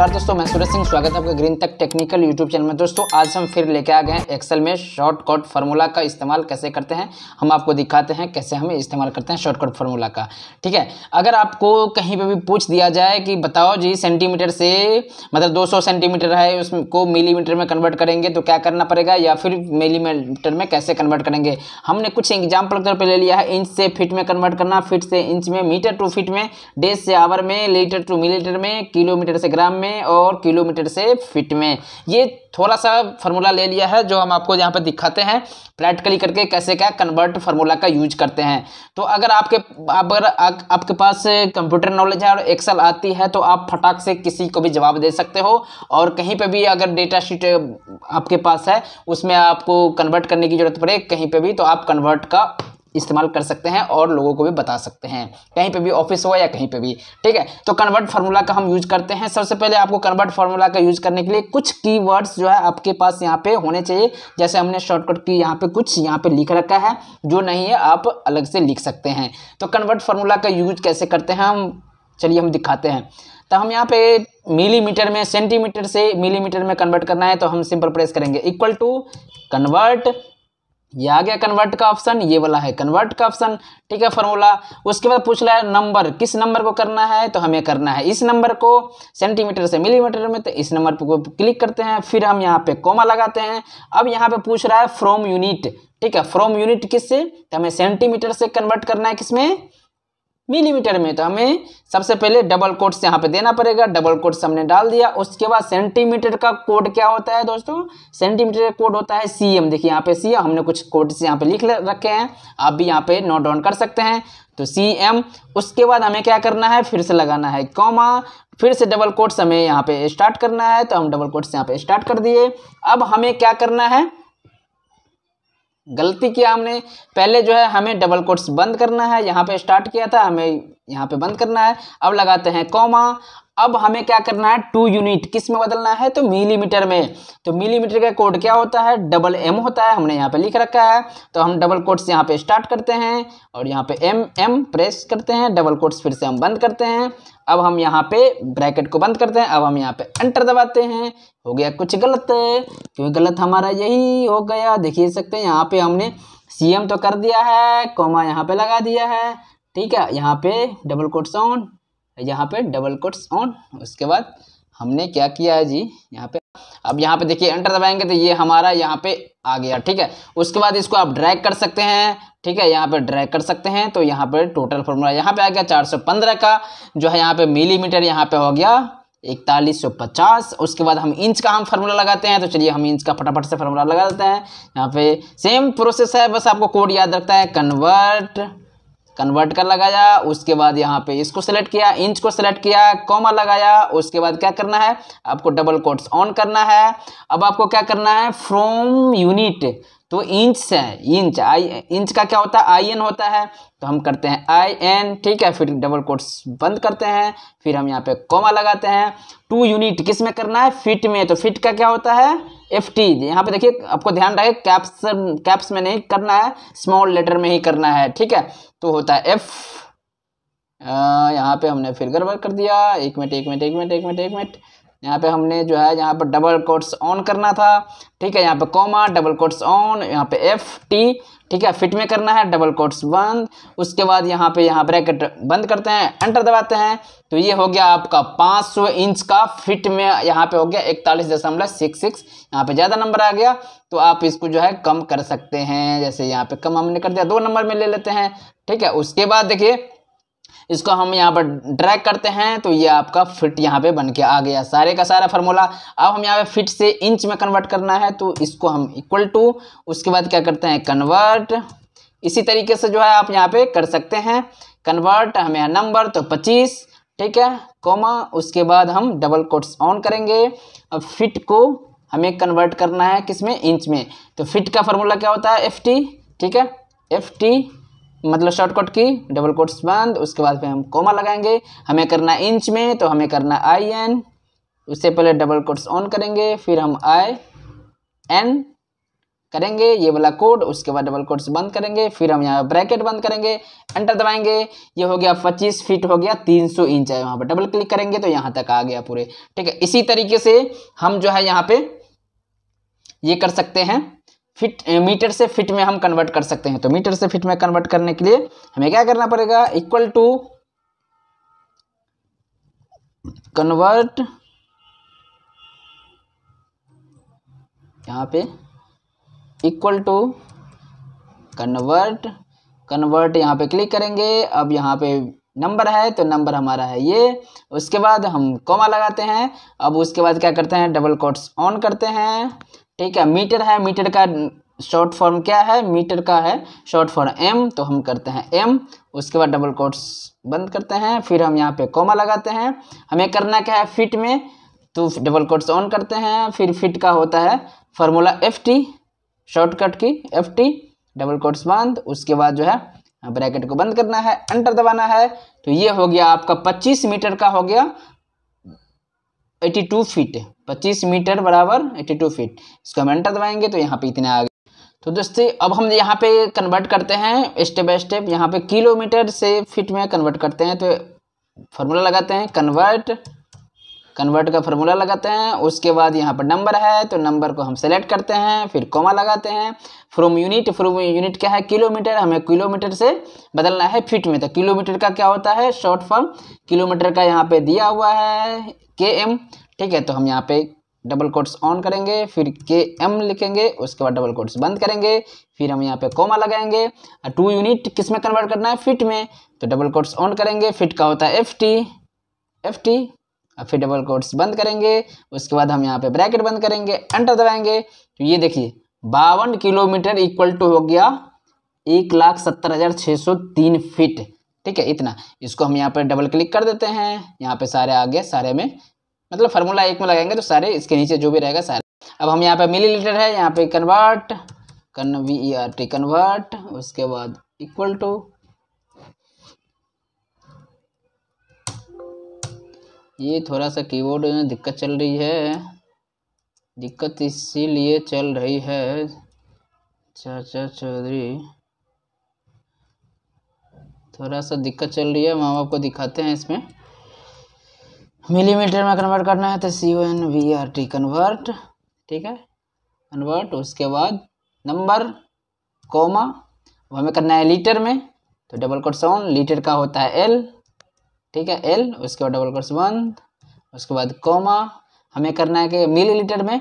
नमस्कार दोस्तों मैं सूरज सिंह स्वागत है आपका ग्रीन तक टेक्निकल यूट्यूब चैनल में दोस्तों आज हम फिर लेके आ गए हैं एक्सेल में शॉर्टकट फार्मूला का इस्तेमाल कैसे करते हैं हम आपको दिखाते हैं कैसे हम इस्तेमाल करते हैं शॉर्टकट फार्मूला का ठीक है अगर आपको कहीं पर भी पूछ दिया जाए कि बताओ जी सेंटीमीटर से मतलब दो सेंटीमीटर है उसको मिलीमीटर में कन्वर्ट करेंगे तो क्या करना पड़ेगा या फिर मिलीमीटर में कैसे कन्वर्ट करेंगे हमने कुछ एग्जाम्पल तौर पर ले लिया है इंच से फिट में कन्वर्ट करना फिट से इंच में मीटर टू फिट में डेज से आवर में लीटर टू मिलीटर में किलोमीटर से ग्राम में में और किलोमीटर से फिट में ये थोड़ा सा फार्मूला ले लिया है जो हम आपको यहाँ पर दिखाते हैं प्रैक्टिकली करके कैसे क्या कन्वर्ट फार्मूला का यूज करते हैं तो अगर आपके अगर आपके पास कंप्यूटर नॉलेज है और एक्सेल आती है तो आप फटाक से किसी को भी जवाब दे सकते हो और कहीं पर भी अगर डेटा शीट आपके पास है उसमें आपको कन्वर्ट करने की ज़रूरत पड़े कहीं पर भी तो आप कन्वर्ट का इस्तेमाल कर सकते हैं और लोगों को भी बता सकते हैं कहीं पर भी ऑफिस हो या कहीं पर भी ठीक है तो कन्वर्ट फार्मूला का हम यूज करते हैं सबसे पहले आपको कन्वर्ट फार्मूला का यूज करने के लिए कुछ की जो है आपके पास यहाँ पे होने चाहिए जैसे हमने शॉर्टकट की यहाँ पे कुछ यहाँ पे लिख रखा है जो नहीं है आप अलग से लिख सकते हैं तो कन्वर्ट फार्मूला का यूज कैसे करते हैं हम चलिए हम दिखाते हैं तो हम यहाँ पे मिलीमीटर में सेंटीमीटर से मिलीमीटर में कन्वर्ट करना है तो हम सिंपल प्रेस करेंगे इक्वल टू कन्वर्ट ये आ गया कन्वर्ट का ऑप्शन ये वाला है कन्वर्ट का ऑप्शन ठीक है फॉर्मूला उसके बाद पूछ रहा है नंबर किस नंबर को करना है तो हमें करना है इस नंबर को सेंटीमीटर से मिलीमीटर में तो इस नंबर को क्लिक करते हैं फिर हम यहाँ पे कोमा लगाते हैं अब यहाँ पे पूछ रहा है फ्रॉम यूनिट ठीक है फ्रॉम यूनिट किस से तो हमें सेंटीमीटर से कन्वर्ट करना है किसमें मिलीमीटर में तो हमें सबसे पहले डबल कोट्स यहाँ पे देना पड़ेगा डबल कोट्स हमने डाल दिया उसके बाद सेंटीमीटर का कोड क्या होता है दोस्तों सेंटीमीटर का कोड होता है सी देखिए यहाँ पे सी हमने कुछ कोड्स यहाँ पे लिख रखे हैं आप भी यहाँ पे नोट डाउन कर सकते हैं तो सी एम उसके बाद हमें क्या करना है फिर से लगाना है कॉमा फिर से डबल कोट्स हमें यहाँ पे स्टार्ट करना है तो हम डबल कोट्स यहाँ पे स्टार्ट कर दिए अब हमें क्या करना है गलती किया हमने पहले जो है हमें डबल कोट्स बंद करना है यहाँ पे स्टार्ट किया था हमें यहाँ पे बंद करना है अब लगाते हैं कॉमा अब हमें क्या करना है टू यूनिट किस में बदलना है तो मिलीमीटर में तो मिलीमीटर का कोड क्या होता है डबल एम होता है हमने यहाँ पे लिख रखा है तो हम डबल कोड्स यहाँ पे स्टार्ट करते हैं और यहाँ पे एम एम प्रेस करते हैं डबल कोड्स फिर से हम बंद करते हैं अब हम यहाँ पे ब्रैकेट को बंद करते हैं अब हम यहाँ पे एंटर दबाते हैं हो गया कुछ गलत क्योंकि गलत हमारा यही हो गया देखिए सकते हैं यहाँ पे हमने सी एम तो कर दिया है कोमा यहाँ पे लगा दिया है ठीक है यहाँ पे डबल कोट्स ऑन यहाँ पे डबल कोट्स ऑन उसके बाद हमने क्या किया है जी यहाँ पे अब यहाँ पे देखिए एंटर दबाएंगे तो ये हमारा यहाँ पे आ गया ठीक है उसके बाद इसको आप ड्रैग कर सकते हैं ठीक है यहाँ पे ड्रैग कर सकते हैं तो यहाँ पे टोटल फॉर्मूला यहाँ पे आ गया 415 का जो है यहाँ पे मिलीमीटर यहाँ पे हो गया इकतालीस सौ पचास उसके बाद हम इंच का हम फार्मूला लगाते हैं तो चलिए हम इंच का फटाफट से फार्मूला लगा देते हैं यहाँ पे सेम प्रोसेस है बस आपको कोड याद रखता है कन्वर्ट कन्वर्ट कर लगाया उसके बाद यहाँ पे इसको सेलेक्ट किया इंच को सेलेक्ट किया कॉमा लगाया उसके बाद क्या करना है आपको डबल कोट्स ऑन करना है अब आपको क्या करना है फ्रॉम यूनिट तो इंच से इंच आई इंच का क्या होता है आई एन होता है तो हम करते हैं आई एन ठीक है फिर डबल कोट्स बंद करते हैं फिर हम यहाँ पे कोमा लगाते हैं टू यूनिट किस में करना है फिट में तो फिट का क्या होता है एफ टी यहाँ पे देखिए आपको ध्यान रखे कैप्स कैप्स में नहीं करना है स्मॉल लेटर में ही करना है ठीक है तो होता है एफ यहाँ पे हमने फिर गड़बड़ कर दिया एक मिनट एक मिनट एक मिनट एक मिनट एक मिनट यहाँ पे हमने जो है यहाँ पर डबल कोट्स ऑन करना था ठीक है यहाँ पे कॉमा डबल कोट्स ऑन यहाँ पे एफ टी ठीक है फिट में करना है डबल कोट्स बंद उसके बाद यहाँ पे यहाँ ब्रैकेट बंद करते हैं एंटर दबाते हैं तो ये हो गया आपका 500 इंच का फिट में यहाँ पे हो गया इकतालीस दशमलव सिक्स सिक्स यहाँ पे ज़्यादा नंबर आ गया तो आप इसको जो है कम कर सकते हैं जैसे यहाँ पे कम हमने कर दिया दो नंबर में ले लेते हैं ठीक है उसके बाद देखिए इसको हम यहाँ पर ड्रैग करते हैं तो ये आपका फिट यहाँ पे बन के आ गया सारे का सारा फार्मूला अब हम यहाँ पे फिट से इंच में कन्वर्ट करना है तो इसको हम इक्वल टू उसके बाद क्या करते हैं कन्वर्ट इसी तरीके से जो है आप यहाँ पे कर सकते हैं कन्वर्ट हमें नंबर तो पच्चीस ठीक है कोमा उसके बाद हम डबल कोट्स ऑन करेंगे अब फिट को हमें कन्वर्ट करना है किस में इंच में तो फिट का फार्मूला क्या होता है एफ टी ठीक है एफ टी मतलब शॉर्टकट की डबल कोट्स बंद उसके बाद फिर हम कोमा लगाएंगे हमें करना इंच में तो हमें करना आई एन उससे पहले डबल कोट्स ऑन करेंगे फिर हम आई एन करेंगे ये वाला कोड उसके बाद डबल कोट्स बंद करेंगे फिर हम यहाँ ब्रैकेट बंद करेंगे एंटर दबाएंगे ये हो गया 25 फीट हो गया 300 इंच है वहाँ पर डबल क्लिक करेंगे तो यहाँ तक आ गया पूरे ठीक है इसी तरीके से हम जो है यहाँ पे ये कर सकते हैं फिट मीटर से फिट में हम कन्वर्ट कर सकते हैं तो मीटर से फिट में कन्वर्ट करने के लिए हमें क्या करना पड़ेगा इक्वल टू कन्वर्ट यहाँ पे इक्वल टू कन्वर्ट कन्वर्ट यहाँ पे क्लिक करेंगे अब यहाँ पे नंबर है तो नंबर हमारा है ये उसके बाद हम कोमा लगाते हैं अब उसके बाद क्या करते हैं डबल कोट्स ऑन करते हैं ठीक है मीटर है मीटर का शॉर्ट फॉर्म क्या है मीटर का है शॉर्ट फॉर्म एम तो हम करते हैं एम उसके बाद डबल कोट्स बंद करते हैं फिर हम यहाँ पे कोमा लगाते हैं हमें करना क्या है फिट में तो डबल कोट्स ऑन करते हैं फिर फिट का होता है फार्मूला एफ टी शॉर्टकट की एफ टी डबल कोट्स बंद उसके बाद जो है ब्रैकेट को बंद करना है एंटर दबाना है तो ये हो गया आपका 25 मीटर का हो गया एटी टू फीट पच्चीस मीटर बराबर एटी टू फीट इसको हम एंटर दबाएंगे तो यहाँ पे इतना आ गया तो दोस्तों अब हम यहाँ पे कन्वर्ट करते हैं स्टेप बाय स्टेप यहाँ पे किलोमीटर से फीट में कन्वर्ट करते हैं तो फार्मूला लगाते हैं कन्वर्ट कन्वर्ट का फार्मूला लगाते हैं उसके बाद यहाँ पर नंबर है तो नंबर को हम सेलेक्ट करते हैं फिर कोमा लगाते हैं फ्रॉम यूनिट फ्रॉम यूनिट क्या है किलोमीटर हमें किलोमीटर से बदलना है फिट में तो किलोमीटर का क्या होता है शॉर्ट फॉर्म किलोमीटर का यहाँ पे दिया हुआ है के एम ठीक है तो हम यहाँ पे डबल कोट्स ऑन करेंगे फिर के एम लिखेंगे उसके बाद डबल कोट्स बंद करेंगे फिर हम यहाँ पे कोमा लगाएंगे टू यूनिट किस में कन्वर्ट करना है फिट में तो डबल कोट्स ऑन करेंगे फिट का होता है एफ टी एफ टी फिर डबल कोट्स बंद करेंगे उसके बाद हम यहाँ पे ब्रैकेट बंद करेंगे एंटर दबाएंगे तो ये देखिए बावन किलोमीटर इक्वल टू हो गया एक लाख सत्तर हज़ार छः सौ तीन फिट ठीक है इतना इसको हम यहाँ पर डबल क्लिक कर देते हैं यहाँ पे सारे आ गए सारे में मतलब फार्मूला एक में लगाएंगे तो सारे इसके नीचे जो भी रहेगा सारे अब हम यहाँ पे मिली लीटर है यहाँ पे कन्वर्ट कन वी आर टी कन्वर्ट उसके बाद इक्वल टू ये थोड़ा सा कीबोर्ड में दिक्कत चल रही है दिक्कत इसीलिए चल रही है चाचा चौधरी थोड़ा सा दिक्कत चल रही है हम आपको दिखाते हैं इसमें मिलीमीटर में कन्वर्ट करना है तो C O N V R T convert ठीक है कन्वर्ट उसके बाद नंबर कोमा वो हमें करना है लीटर में तो डबल कोट साउंड लीटर का होता है एल ठीक है एल उसके बाद डबल कोर्स वन उसके बाद कॉमा हमें करना है कि मिली लीटर में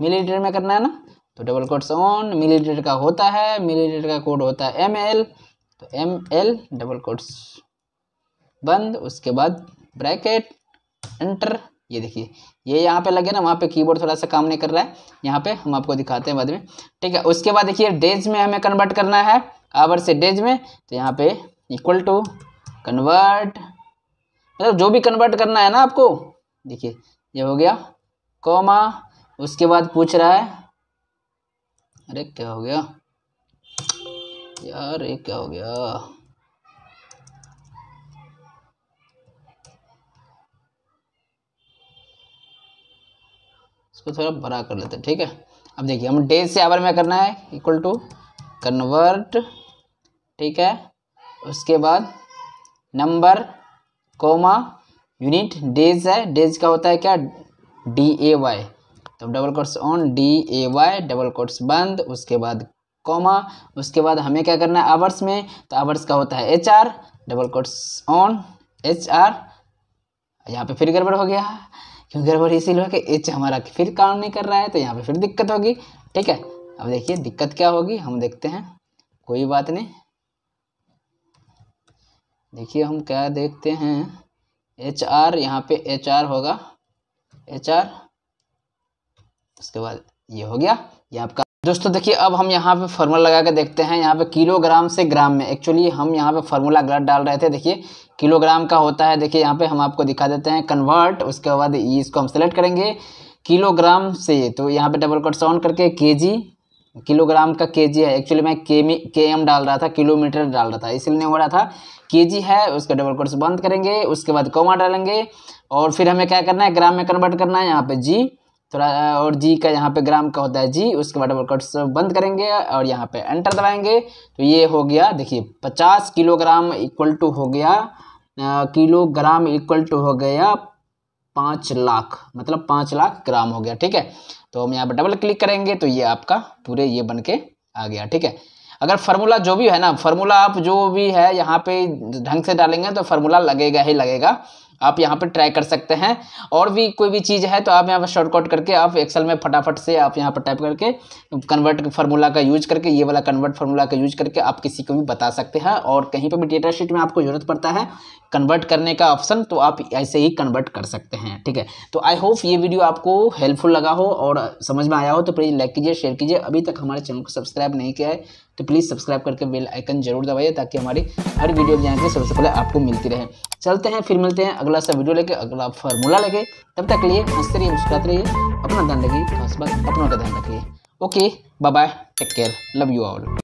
मिली लीटर में करना है ना तो double quotes on millilitre का होता है मिली लीटर का कोड होता है एम एल तो एम एल डबल कोट्स बंद उसके बाद ब्रैकेट एंटर ये देखिए ये यहाँ पे लगे ना वहाँ पे कीबोर्ड थोड़ा सा काम नहीं कर रहा है यहाँ पे हम आपको दिखाते हैं बाद में ठीक है उसके बाद देखिए डेज में हमें कन्वर्ट करना है आवर से डेज में तो यहाँ पे इक्वल टू कन्वर्ट मतलब जो भी कन्वर्ट करना है ना आपको देखिए ये हो गया कॉमा उसके बाद पूछ रहा है अरे क्या हो गया यार ये क्या हो गया इसको थोड़ा बड़ा कर लेते हैं ठीक है अब देखिए हम डेज से आवर में करना है इक्वल टू कन्वर्ट ठीक है उसके बाद नंबर कोमा यूनिट डेज है डेज का होता है क्या डी ए वाई तो double quotes on D A Y double quotes बंद उसके बाद कॉमा उसके बाद हमें क्या करना है आवर्स में तो आवर्स का होता है H R double quotes on H R यहाँ पे फिर गड़बड़ हो गया क्यों गड़बड़ इसीलिए हो कि एच हमारा फिर काम नहीं कर रहा है तो यहाँ पे फिर दिक्कत होगी ठीक है अब देखिए दिक्कत क्या होगी हम देखते हैं कोई बात नहीं देखिए हम क्या देखते हैं एच आर यहाँ पे एच आर होगा एच आर उसके बाद ये हो गया ये आपका दोस्तों देखिए अब हम यहाँ पे फार्मूला लगा के देखते हैं यहाँ पे किलोग्राम से ग्राम में एक्चुअली हम यहाँ पे फार्मूला गलत डाल रहे थे देखिए किलोग्राम का होता है देखिए यहाँ पे हम आपको दिखा देते हैं कन्वर्ट उसके बाद इसको हम सेलेक्ट करेंगे किलोग्राम से तो यहाँ पे डबल कट्स ऑन करके के जी किलोग्राम का के जी है एक्चुअली मैं के के एम डाल रहा था किलोमीटर डाल रहा था इसलिए हो रहा था के जी है उसका डबल कोर्स बंद करेंगे उसके बाद कोमा डालेंगे और फिर हमें क्या करना है ग्राम में कन्वर्ट करना है यहाँ पे जी थोड़ा और जी का यहाँ पे ग्राम का होता है जी उसके बाद डबल कोर्स बंद करेंगे और यहाँ पे एंटर दबाएंगे तो ये हो गया देखिए पचास किलोग्राम इक्वल टू हो गया किलोग्राम इक्वल टू हो गया पाँच लाख मतलब पाँच लाख ग्राम हो गया ठीक है तो हम यहाँ पर डबल क्लिक करेंगे तो ये आपका पूरे ये बन के आ गया ठीक है अगर फार्मूला जो भी है ना फार्मूला आप जो भी है यहाँ पे ढंग से डालेंगे तो फार्मूला लगेगा ही लगेगा आप यहाँ पर ट्राई कर सकते हैं और भी कोई भी चीज़ है तो आप यहाँ पर शॉर्टकट करके आप एक्सेल में फटाफट से आप यहाँ पर टाइप करके कन्वर्ट फार्मूला का यूज करके ये वाला कन्वर्ट फार्मूला का यूज करके आप किसी को भी बता सकते हैं और कहीं पर भी डेटा शीट में आपको ज़रूरत पड़ता है कन्वर्ट करने का ऑप्शन तो आप ऐसे ही कन्वर्ट कर सकते हैं ठीक है तो आई होप ये वीडियो आपको हेल्पफुल लगा हो और समझ में आया हो तो प्लीज़ लाइक कीजिए शेयर कीजिए अभी तक हमारे चैनल को सब्सक्राइब नहीं किया है तो प्लीज़ सब्सक्राइब करके बेल आइकन जरूर दबाइए ताकि हमारी हर वीडियो के सबसे पहले आपको मिलती रहे चलते हैं फिर मिलते हैं अगला सा वीडियो लेके अगला फार्मूला लेके तब तक लिए हंसते रहिए मुस्कुराते रहिए अपना ध्यान रखिए खास बात अपनों का ध्यान रखिए okay bye take care love you all